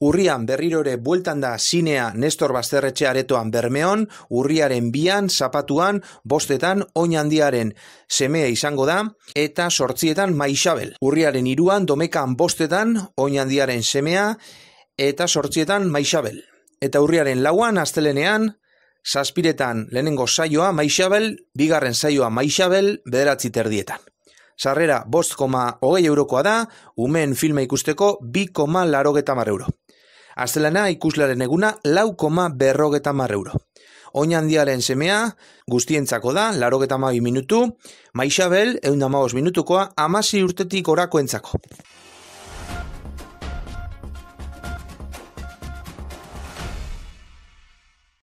Urrian berrirore bueltan da sinea Nestor Basterretxe aretoan bermeon, urriaren bian, zapatuan, bostetan, oin handiaren semea izango da, eta sortzietan maixabel. Urriaren iruan, domekan bostetan, oin handiaren semea, eta sortzietan maixabel. Eta urriaren lauan, astelenean, saspiretan lehenengo saioa maixabel, bigarren saioa maixabel, bederatzi terdietan. Sarrera bost koma hogei eurokoa da, umen filma ikusteko bi koma laro euro. Azelana ikuslaren eguna lau koma berrogeta marreuro. Oin handiaren semea, guztientzako da, larogeta minutu, Maixabel, eunda minutukoa, amasi urtetik orako